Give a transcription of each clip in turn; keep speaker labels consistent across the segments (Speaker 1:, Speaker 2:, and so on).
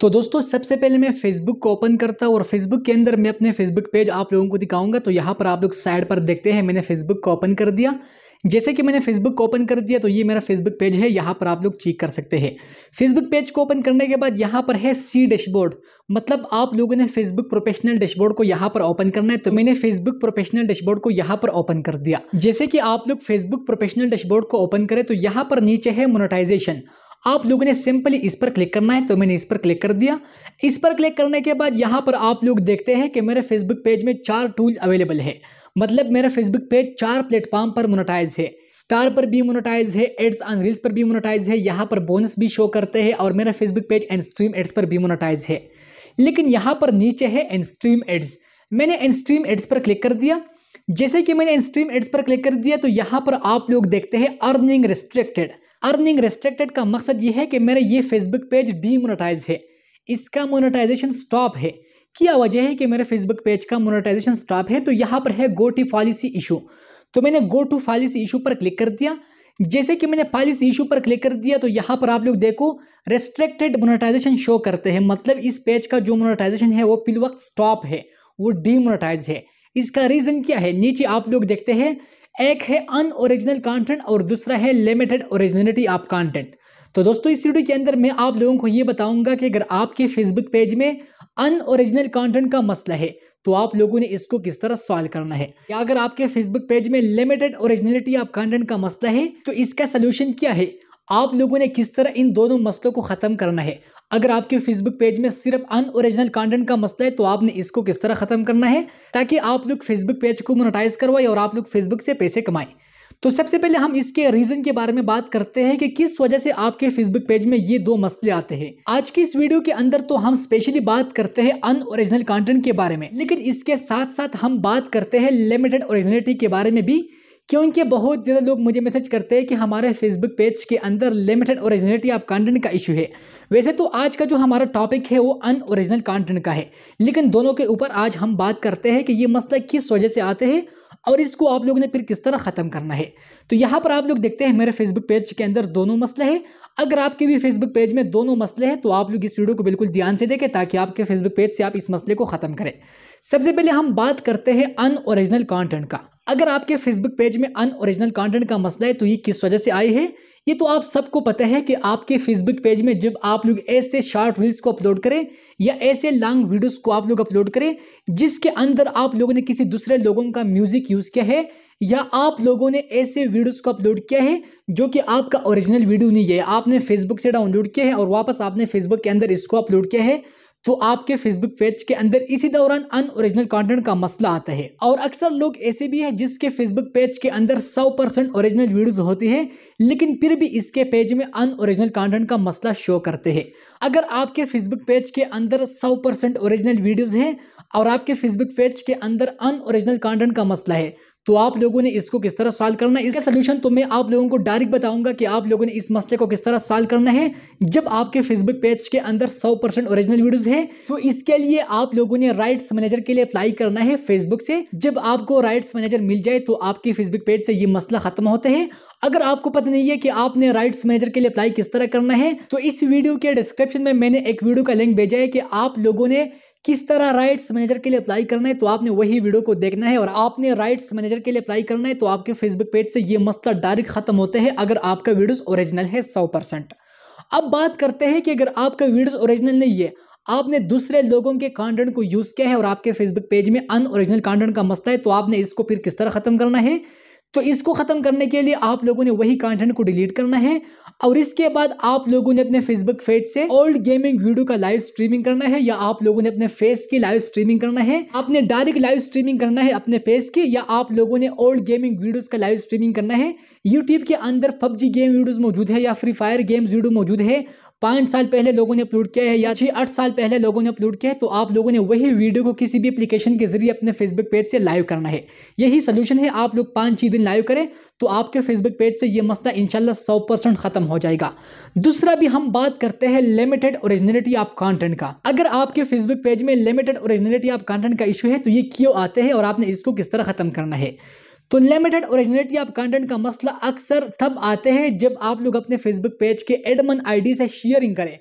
Speaker 1: तो दोस्तों सबसे पहले मैं फेसबुक को ओपन करता हूँ और फेसबुक के अंदर मैं अपने फेसबुक पेज आप लोगों को दिखाऊंगा तो यहाँ पर आप लोग साइड पर देखते हैं मैंने फेसबुक को ओपन कर दिया जैसे कि मैंने फेसबुक को ओपन कर दिया तो ये मेरा फेसबुक पेज है यहाँ पर आप लोग चेक कर सकते हैं फेसबुक पेज को ओपन करने के बाद यहाँ पर है सी डैशबोर्ड मतलब आप लोगों ने फेसबुक प्रोफेशनल डैशबोर्ड को यहाँ पर ओपन करना है तो मैंने फेसबुक प्रोफेशनल डैशबोर्ड को यहाँ पर ओपन कर दिया जैसे कि आप लोग फेसबुक प्रोफेशनल डैशबोर्ड को ओपन करें तो यहाँ पर नीचे है मोनोटाइजेशन आप लोगों ने सिंपली इस पर क्लिक करना है तो मैंने इस पर क्लिक कर दिया इस पर क्लिक करने के बाद यहाँ पर आप लोग देखते हैं कि मेरे फेसबुक पेज में चार टूल मतलब अवेलेबल है मतलब मेरा फेसबुक पेज चार प्लेटफॉर्म पर मोनेटाइज है स्टार पर भी मोनेटाइज है एड्स ऑन रील्स पर भी मोनेटाइज है यहाँ पर बोनस भी शो करते हैं और मेरा Facebook page and stream ads पर भी मोनेटाइज है लेकिन यहाँ पर नीचे है एंड स्ट्रीम एड्स मैंने एंड स्ट्रीम एड्स पर क्लिक कर दिया जैसे कि मैंने स्ट्रीम एड्स पर क्लिक कर दिया तो यहाँ पर आप लोग देखते हैं अर्निंग रिस्ट्रिक्टेड अर्निंग रेस्ट्रिक्टेड का मकसद ये है कि मेरा ये फेसबुक पेज डीमोनेटाइज है इसका मोनेटाइजेशन स्टॉप है क्या वजह है कि मेरे फेसबुक पेज का मोनेटाइजेशन स्टॉप है तो यहाँ पर है गो टू पॉलिसी इशू तो मैंने गो टू पॉलिसी इशू पर क्लिक कर दिया जैसे कि मैंने पॉलिसी इशू पर क्लिक कर दिया तो यहाँ पर आप लोग देखो रेस्ट्रिक्टेड मोनेटाइजेशन शो करते हैं मतलब इस पेज का जो मोनेटाइजेशन है वो पिल वक्त स्टॉप है वो डीमोनेटाइज है इसका रीज़न क्या है नीचे आप लोग देखते हैं एक है अन ओरिजिनल कंटेंट और दूसरा है लिमिटेड ओरिजिनलिटी ऑफ कंटेंट तो दोस्तों इस वीडियो के अंदर मैं आप लोगों को ये बताऊंगा कि अगर आपके फेसबुक पेज में अन ओरिजिनल कंटेंट का मसला है तो आप लोगों ने इसको किस तरह सॉल्व करना है या अगर आपके फेसबुक पेज में लिमिटेड ओरिजिनलिटी ऑफ कंटेंट का मसला है तो इसका सोल्यूशन क्या है आप लोगों ने किस तरह इन दोनों मसलों को ख़त्म करना है अगर आपके फेसबुक पेज में सिर्फ अन अनओरिजिनल कंटेंट का मसला है तो आपने इसको किस तरह ख़त्म करना है ताकि आप लोग फेसबुक पेज को मोनोटाइज करवाएं और आप लोग फेसबुक से पैसे कमाएं तो सबसे पहले हम इसके रीज़न के बारे में बात करते हैं कि किस वजह से आपके फेसबुक पेज में ये दो मसले आते हैं आज की इस वीडियो के अंदर तो हम स्पेशली बात करते हैं अन ओरिजिनल कंटेंट के बारे में लेकिन इसके साथ साथ हम बात करते हैं लिमिटेड ओरिजिनलिटी के बारे में भी क्योंकि बहुत ज़्यादा लोग मुझे मैसेज करते हैं कि हमारे फेसबुक पेज के अंदर लिमिटेड ओरिजिनलिटी ऑफ कंटेंट का इशू है वैसे तो आज का जो हमारा टॉपिक है वो अन औरिजिनल कॉन्टेंट का है लेकिन दोनों के ऊपर आज हम बात करते हैं कि ये मसला किस वजह से आते हैं और इसको आप लोगों ने फिर किस तरह ख़त्म करना है तो यहाँ पर आप लोग देखते हैं मेरे फेसबुक पेज के अंदर दोनों मसले हैं अगर आपके भी फेसबुक पेज में दोनों मसले हैं तो आप लोग इस वीडियो को बिल्कुल ध्यान से देखें ताकि आपके फेसबुक पेज से आप इस मसले को ख़त्म करें सबसे पहले हम बात करते हैं अन ओरिजिनल कॉन्टेंट का अगर आपके फेसबुक पेज में अन ओरिजिनल कॉन्टेंट का मसला है तो ये किस वजह से आई है ये तो आप सबको पता है कि आपके फेसबुक पेज में जब आप लोग ऐसे शॉर्ट रील्स को अपलोड करें या ऐसे लॉन्ग वीडियोस को आप लोग अपलोड करें जिसके अंदर आप लोगों ने किसी दूसरे लोगों का म्यूज़िक यूज़ किया है या आप लोगों ने ऐसे वीडियोस को अपलोड किया है जो कि आपका ओरिजिनल वीडियो नहीं है आपने फेसबुक से डाउनलोड किया है और वापस आपने फेसबुक के अंदर इसको अपलोड किया है तो आपके फेसबुक पेज के अंदर इसी दौरान अनओरिजिनल कंटेंट का मसला आता है और अक्सर लोग ऐसे भी हैं जिसके फेसबुक पेज के अंदर 100 परसेंट ओरिजिनल वीडियोस होती है लेकिन फिर भी इसके पेज में अनओरिजिनल कंटेंट का मसला शो करते हैं अगर आपके फेसबुक पेज के अंदर 100 परसेंट ओरिजिनल वीडियोज़ हैं और आपके फेसबुक पेज के अंदर अनओरिजिनल कॉन्टेंट का मसला है तो आप लोगों ने इसको किस तरह सॉल्व करना है इसका सोल्यूशन तो मैं आप लोगों को डायरेक्ट बताऊंगा कि आप लोगों ने इस मसले को किस तरह सॉल्व करना है जब आपके फेसबुक पेज के अंदर 100 परसेंट ओरिजिनल वीडियोज है तो इसके लिए आप लोगों ने राइट्स मैनेजर के लिए अप्लाई करना है फेसबुक से जब आपको राइट्स मैनेजर मिल जाए तो आपके फेसबुक पेज से ये मसला खत्म होता है अगर आपको पता नहीं है कि आपने राइट्स मैनेजर के लिए अप्लाई किस तरह करना है तो इस वीडियो के डिस्क्रिप्शन में मैंने एक वीडियो का लिंक भेजा है कि आप लोगों ने किस तरह राइट्स मैनेजर के लिए अप्लाई करना है तो आपने वही वीडियो को देखना है और आपने राइट्स मैनेजर के लिए अप्लाई करना है तो आपके फेसबुक पेज से ये मसला डायरेक्ट खत्म होते हैं अगर आपका वीडियोस ओरिजिनल है सौ परसेंट अब बात करते हैं कि अगर आपका वीडियोस ओरिजिनल नहीं है आपने दूसरे लोगों के कॉन्टेंट को यूज़ किया है और आपके फेसबुक पेज में अन ओरिजिनल कॉन्टेंट का मसला है तो आपने इसको फिर किस तरह ख़त्म करना है तो इसको ख़त्म करने के लिए आप लोगों ने वही कंटेंट को डिलीट करना है और इसके बाद आप लोगों ने अपने फेसबुक पेज से ओल्ड गेमिंग वीडियो का लाइव स्ट्रीमिंग करना है या आप लोगों ने अपने फेस की लाइव स्ट्रीमिंग करना है आपने डायरेक्ट लाइव स्ट्रीमिंग करना है अपने फेस की या आप लोगों ने ओल्ड गेमिंग वीडियोस का लाइव स्ट्रीमिंग करना है यूट्यूब के अंदर पबजी गेम वीडियोज मौजूद है या फ्री फायर गेम्स वीडियो मौजूद है पाँच साल पहले लोगों ने अपलोड किया है या छः आठ साल पहले लोगों ने अपलोड किया है तो आप लोगों ने वही वीडियो को किसी भी एप्लीकेशन के जरिए अपने फेसबुक पेज से लाइव करना है यही सोल्यूशन है आप लोग पाँच छः दिन लाइव करें तो आपके फेसबुक पेज से ये मसला इंशाल्लाह सौ परसेंट ख़त्म हो जाएगा दूसरा भी हम बात करते हैं लिमिटेड ओरिजिनलिटी ऑफ कॉन्टेंट का अगर आपके फेसबुक पेज में लिमिटेड ओरिजिनलिटी ऑफ कॉन्टेंट का इशू है तो ये क्यों आते हैं और आपने इसको किस तरह ख़त्म करना है तो लिमिटेड ओरिजिनलिटी ऑफ कंटेंट का मसला अक्सर तब आते हैं जब आप लोग अपने फेसबुक पेज के एडमन आईडी से शेयरिंग करें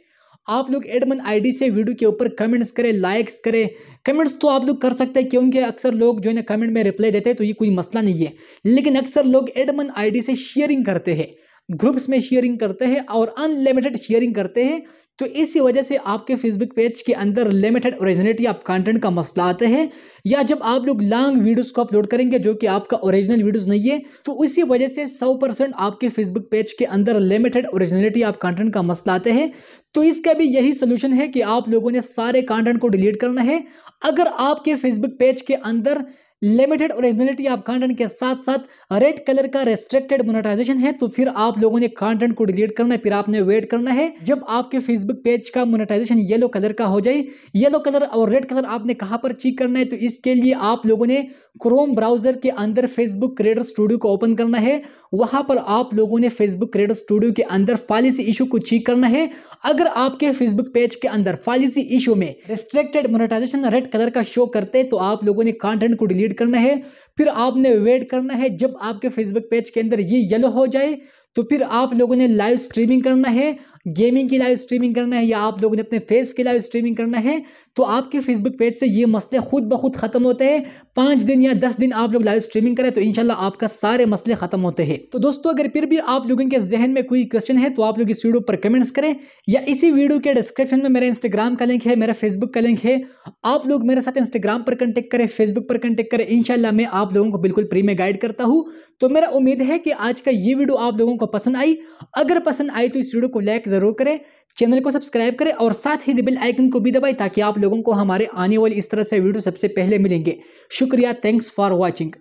Speaker 1: आप लोग एडमन आईडी से वीडियो के ऊपर कमेंट्स करें लाइक्स करें कमेंट्स तो आप लोग कर सकते हैं क्योंकि अक्सर लोग जो है ना कमेंट में रिप्लाई देते हैं तो ये कोई मसला नहीं है लेकिन अक्सर लोग एडमन आई से शेयरिंग करते हैं ग्रुप्स में शेयरिंग करते हैं और अनलिमिटेड शेयरिंग करते हैं तो इसी वजह से आपके फेसबुक पेज के अंदर लिमिटेड ओरिजिनलिटी ऑफ कंटेंट का मसला आता है या जब आप लोग लॉन्ग वीडियोस को अपलोड करेंगे जो कि आपका ओरिजिनल वीडियोस नहीं है तो इसी वजह से 100 परसेंट आपके फेसबुक पेज के अंदर लिमिटेड ओरिजिनलिटी ऑफ कंटेंट का मसला आता है तो इसका भी यही सोल्यूशन है कि आप लोगों ने सारे कॉन्टेंट को डिलीट करना है अगर आपके फेसबुक पेज के अंदर लिमिटेड ओरिजिनलिटी ऑफ कंटेंट के साथ साथ रेड कलर का रेस्ट्रिक्टेड मोनेटाइजेशन है तो फिर आप लोगों ने कंटेंट को डिलीट करना है फिर आपने वेट करना है जब आपके फेसबुक पेज का मोनेटाइजेशन येलो कलर का हो जाए येलो कलर और रेड कलर आपने कहाँ पर चेक करना है तो इसके लिए आप लोगों ने क्रोम ब्राउजर के अंदर फेसबुक क्रिएटर स्टूडियो को ओपन करना है वहां पर आप लोगों ने फेसबुक क्रिएटर स्टूडियो के अंदर पॉलिसी इशू को चेक करना है अगर आपके फेसबुक पेज के अंदर पॉलिसी इशू में रेस्ट्रिक्टेड मोनेटाइजेशन रेड कलर का शो करते तो आप लोगों ने कॉन्टेंट को डिलीट वेट करना है फिर आपने वेट करना है जब आपके फेसबुक पेज के अंदर ये येलो हो जाए तो फिर आप लोगों ने लाइव स्ट्रीमिंग करना है गेमिंग की लाइव स्ट्रीमिंग करना है या आप लोगों ने अपने फेस की लाइव स्ट्रीमिंग करना है तो आपके फेसबुक पेज से ये मसले खुद ब खुद ख़त्म होते हैं पाँच दिन या दस दिन आप लोग लाइव स्ट्रीमिंग करें तो इनशाला आपका सारे मसले ख़त्म होते हैं तो दोस्तों अगर फिर भी आप लोगों के जहन में कोई क्वेश्चन है तो आप लोग इस वीडियो पर कमेंट्स करें या इसी वीडियो के डिस्क्रिप्शन में मेरा इंस्टाग्राम का लिंक है मेरा फेसबुक का लिंक है आप लोग मेरे साथ इंस्टाग्राम पर कंटेक्ट करें फेसबुक पर कंटेक्ट करें इनशाला मैं आप लोगों को बिल्कुल फ्री में गाइड करता हूँ तो मेरा उम्मीद है कि आज का ये वीडियो आप लोगों को पसंद आई अगर पसंद आई तो इस वीडियो को लाइक ज़रूर करें चैनल को सब्सक्राइब करें और साथ ही बेल आइकन को भी दबाएं ताकि आप लोगों को हमारे आने वाली इस तरह से वीडियो सबसे पहले मिलेंगे शुक्रिया थैंक्स फॉर वॉचिंग